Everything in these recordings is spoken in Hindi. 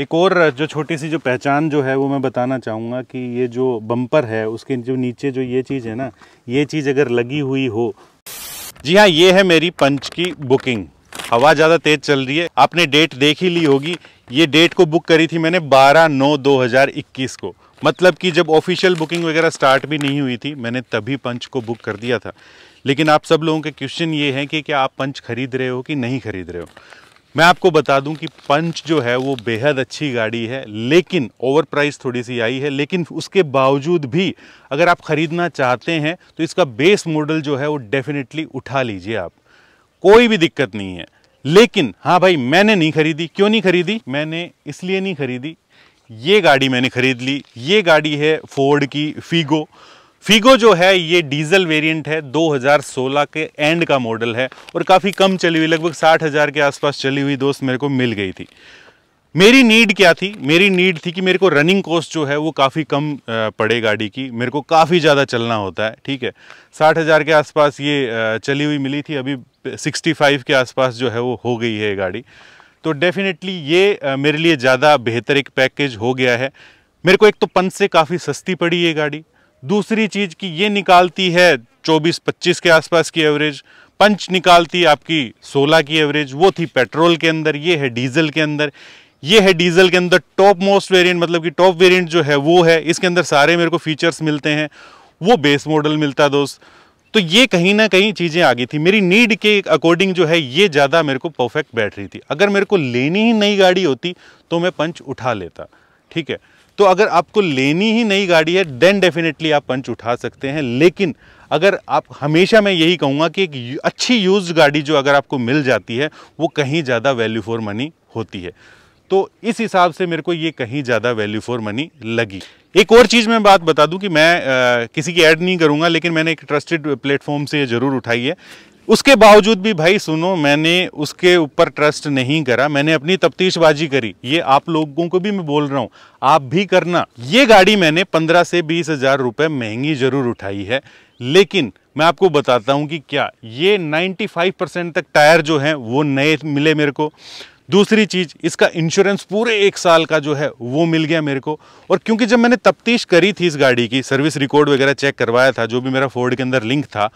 एक और जो छोटी सी जो पहचान जो है वो मैं बताना चाहूँगा कि ये जो बम्पर है उसके जो नीचे जो ये चीज़ है ना ये चीज़ अगर लगी हुई हो जी हाँ ये है मेरी पंच की बुकिंग हवा ज़्यादा तेज़ चल रही है आपने डेट देख ही ली होगी ये डेट को बुक करी थी मैंने 12 नौ 2021 को मतलब कि जब ऑफिशियल बुकिंग वगैरह स्टार्ट भी नहीं हुई थी मैंने तभी पंच को बुक कर दिया था लेकिन आप सब लोगों के क्वेश्चन ये हैं कि क्या आप पंच खरीद रहे हो कि नहीं खरीद रहे हो मैं आपको बता दूं कि पंच जो है वो बेहद अच्छी गाड़ी है लेकिन ओवर प्राइस थोड़ी सी आई है लेकिन उसके बावजूद भी अगर आप ख़रीदना चाहते हैं तो इसका बेस मॉडल जो है वो डेफिनेटली उठा लीजिए आप कोई भी दिक्कत नहीं है लेकिन हाँ भाई मैंने नहीं खरीदी क्यों नहीं खरीदी मैंने इसलिए नहीं खरीदी ये गाड़ी मैंने खरीद ली ये गाड़ी है फोर्ड की फीगो फीगो जो है ये डीजल वेरिएंट है 2016 के एंड का मॉडल है और काफ़ी कम चली हुई लगभग साठ हज़ार के आसपास चली हुई दोस्त मेरे को मिल गई थी मेरी नीड क्या थी मेरी नीड थी कि मेरे को रनिंग कॉस्ट जो है वो काफ़ी कम पड़े गाड़ी की मेरे को काफ़ी ज़्यादा चलना होता है ठीक है साठ हज़ार के आसपास ये चली हुई मिली थी अभी सिक्सटी फाइव के आसपास जो है वो हो गई है गाड़ी तो डेफिनेटली ये मेरे लिए ज़्यादा बेहतर एक पैकेज हो गया है मेरे को एक तो पंथ से काफ़ी सस्ती पड़ी ये गाड़ी दूसरी चीज़ कि ये निकालती है 24-25 के आसपास की एवरेज पंच निकालती आपकी 16 की एवरेज वो थी पेट्रोल के अंदर ये है डीजल के अंदर ये है डीजल के अंदर टॉप मोस्ट वेरिएंट मतलब कि टॉप वेरिएंट जो है वो है इसके अंदर सारे मेरे को फीचर्स मिलते हैं वो बेस मॉडल मिलता दोस्त तो ये कहीं ना कहीं चीज़ें आ गई थी मेरी नीड के अकॉर्डिंग जो है ये ज़्यादा मेरे को परफेक्ट बैटरी थी अगर मेरे को लेनी ही नई गाड़ी होती तो मैं पंच उठा लेता ठीक है तो अगर आपको लेनी ही नई गाड़ी है देन डेफिनेटली आप पंच उठा सकते हैं लेकिन अगर आप हमेशा मैं यही कहूँगा कि एक अच्छी यूज गाड़ी जो अगर आपको मिल जाती है वो कहीं ज़्यादा वैल्यू फॉर मनी होती है तो इस हिसाब से मेरे को ये कहीं ज़्यादा वैल्यू फॉर मनी लगी एक और चीज़ मैं बात बता दूं कि मैं आ, किसी की ऐड नहीं करूंगा लेकिन मैंने एक ट्रस्टेड प्लेटफॉर्म से ज़रूर उठाई है उसके बावजूद भी भाई सुनो मैंने उसके ऊपर ट्रस्ट नहीं करा मैंने अपनी तफ्तीशबाजी करी ये आप लोगों को भी मैं बोल रहा हूँ आप भी करना ये गाड़ी मैंने पंद्रह से बीस हजार रुपये महंगी जरूर उठाई है लेकिन मैं आपको बताता हूँ कि क्या ये नाइन्टी फाइव परसेंट तक टायर जो हैं वो नए मिले मेरे को दूसरी चीज़ इसका इंश्योरेंस पूरे एक साल का जो है वो मिल गया मेरे को और क्योंकि जब मैंने तफ्तीश करी थी इस गाड़ी की सर्विस रिकॉर्ड वगैरह चेक करवाया था जो भी मेरा फोर्ड के अंदर लिंक था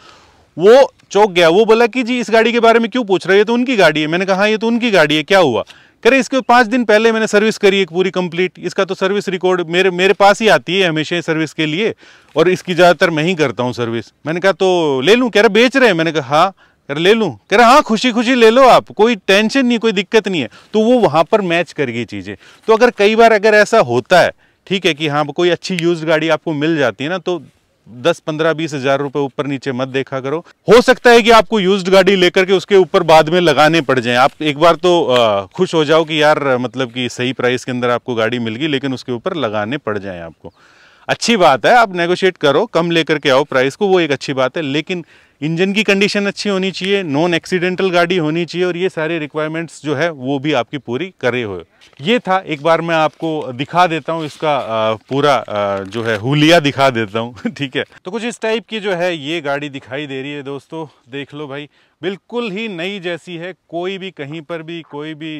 वो चौक गया वो बोला कि जी इस गाड़ी के बारे में क्यों पूछ रहे हैं तो उनकी गाड़ी है मैंने कहा हाँ, ये तो उनकी गाड़ी है क्या हुआ करे इसके पाँच दिन पहले मैंने सर्विस करी एक पूरी कंप्लीट इसका तो सर्विस रिकॉर्ड मेरे मेरे पास ही आती है हमेशा सर्विस के लिए और इसकी ज़्यादातर मैं ही करता हूँ सर्विस मैंने कहा तो ले लूँ कह रहे बेच रहे हैं मैंने कहा हाँ कह ले लूँ कह रहे हाँ खुशी खुशी ले लो आप कोई टेंशन नहीं कोई दिक्कत नहीं है तो वो वहाँ पर मैच कर गई चीज़ें तो अगर कई बार अगर ऐसा होता है ठीक है कि हाँ कोई अच्छी यूज गाड़ी आपको मिल जाती है ना तो दस पंद्रह बीस हजार रुपए ऊपर नीचे मत देखा करो हो सकता है कि आपको यूज्ड गाड़ी लेकर के उसके ऊपर बाद में लगाने पड़ जाए आप एक बार तो खुश हो जाओ कि यार मतलब कि सही प्राइस के अंदर आपको गाड़ी मिल गई लेकिन उसके ऊपर लगाने पड़ जाए आपको अच्छी बात है आप नेगोशिएट करो कम लेकर के आओ प्राइस को वो एक अच्छी बात है लेकिन इंजन की कंडीशन अच्छी होनी चाहिए नॉन एक्सीडेंटल गाड़ी होनी चाहिए और ये सारे रिक्वायरमेंट्स जो है वो भी आपकी पूरी करे हुए ये था एक बार मैं आपको दिखा देता हूँ इसका पूरा जो है हुलिया दिखा देता हूँ ठीक है तो कुछ इस टाइप की जो है ये गाड़ी दिखाई दे रही है दोस्तों देख लो भाई बिल्कुल ही नई जैसी है कोई भी कहीं पर भी कोई भी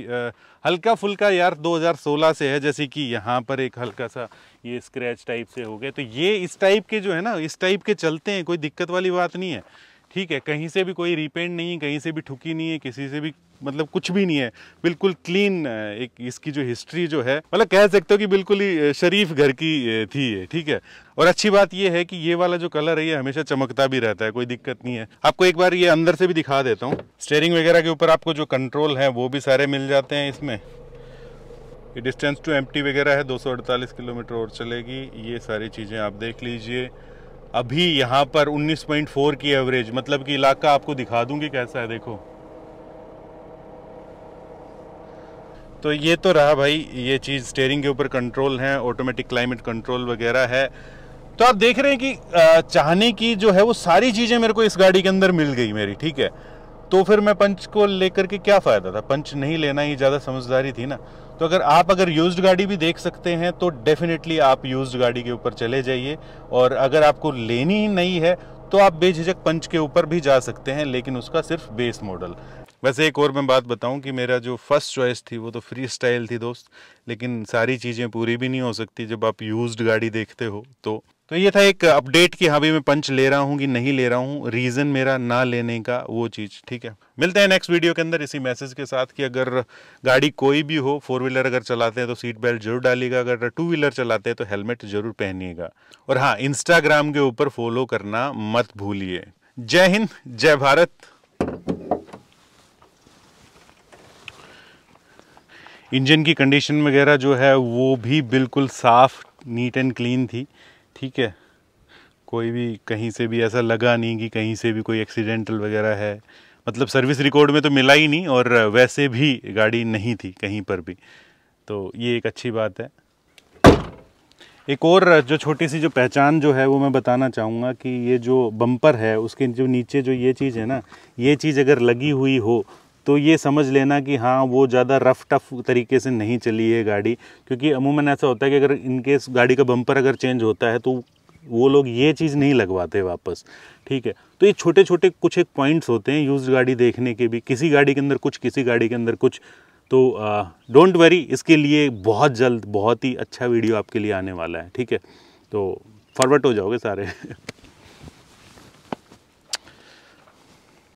हल्का फुल्का यार 2016 से है जैसे कि यहाँ पर एक हल्का सा ये स्क्रैच टाइप से हो गया तो ये इस टाइप के जो है ना इस टाइप के चलते हैं कोई दिक्कत वाली बात नहीं है ठीक है कहीं से भी कोई रिपेंट नहीं है कहीं से भी ठुकी नहीं है किसी से भी मतलब कुछ भी नहीं है बिल्कुल क्लीन एक इसकी जो हिस्ट्री जो है मतलब कह सकते हो कि बिल्कुल ही शरीफ घर की थी ये ठीक है और अच्छी बात ये है कि ये वाला जो कलर है ये हमेशा चमकता भी रहता है कोई दिक्कत नहीं है आपको एक बार ये अंदर से भी दिखा देता हूँ स्टेयरिंग वगैरह के ऊपर आपको जो कंट्रोल है वो भी सारे मिल जाते हैं इसमें ये डिस्टेंस टू एम वगैरह है दो किलोमीटर और चलेगी ये सारी चीज़ें आप देख लीजिए अभी यहाँ पर 19.4 की एवरेज मतलब कि इलाका आपको दिखा दूंगी कैसा है देखो तो ये तो रहा भाई ये चीज़ स्टेयरिंग के ऊपर कंट्रोल है ऑटोमेटिक क्लाइमेट कंट्रोल वगैरह है तो आप देख रहे हैं कि चाहने की जो है वो सारी चीज़ें मेरे को इस गाड़ी के अंदर मिल गई मेरी ठीक है तो फिर मैं पंच को लेकर के क्या फ़ायदा था पंच नहीं लेना ही ज़्यादा समझदारी थी ना तो अगर आप अगर यूज्ड गाड़ी भी देख सकते हैं तो डेफिनेटली आप यूज्ड गाड़ी के ऊपर चले जाइए और अगर आपको लेनी ही नहीं है तो आप बेझिझक पंच के ऊपर भी जा सकते हैं लेकिन उसका सिर्फ बेस मॉडल वैसे एक और मैं बात बताऊं कि मेरा जो फर्स्ट चॉइस थी वो तो फ्री स्टाइल थी दोस्त लेकिन सारी चीज़ें पूरी भी नहीं हो सकती जब आप यूज्ड गाड़ी देखते हो तो तो ये था एक अपडेट कि अभी मैं पंच ले रहा हूँ कि नहीं ले रहा हूँ रीज़न मेरा ना लेने का वो चीज़ ठीक है मिलते हैं नेक्स्ट वीडियो के अंदर इसी मैसेज के साथ कि अगर गाड़ी कोई भी हो फोर व्हीलर अगर चलाते हैं तो सीट बेल्ट जरूर डालिएगा अगर टू व्हीलर चलाते हैं तो हेलमेट जरूर पहनिएगा और हाँ इंस्टाग्राम के ऊपर फॉलो करना मत भूलिए जय हिंद जय भारत इंजन की कंडीशन वगैरह जो है वो भी बिल्कुल साफ़ नीट एंड क्लीन थी ठीक है कोई भी कहीं से भी ऐसा लगा नहीं कि कहीं से भी कोई एक्सीडेंटल वगैरह है मतलब सर्विस रिकॉर्ड में तो मिला ही नहीं और वैसे भी गाड़ी नहीं थी कहीं पर भी तो ये एक अच्छी बात है एक और जो छोटी सी जो पहचान जो है वो मैं बताना चाहूँगा कि ये जो बम्पर है उसके जो नीचे जो ये चीज़ है ना ये चीज़ अगर लगी हुई हो तो ये समझ लेना कि हाँ वो ज़्यादा रफ़ टफ़ तरीके से नहीं चली है गाड़ी क्योंकि अमूमन ऐसा होता है कि अगर इनकेस गाड़ी का बम्पर अगर चेंज होता है तो वो लोग ये चीज़ नहीं लगवाते वापस ठीक है तो ये छोटे छोटे कुछ एक पॉइंट्स होते हैं यूज़ गाड़ी देखने के भी किसी गाड़ी के अंदर कुछ किसी गाड़ी के अंदर कुछ तो डोंट वरी इसके लिए बहुत जल्द बहुत ही अच्छा वीडियो आपके लिए आने वाला है ठीक है तो फॉरवर्ड हो जाओगे सारे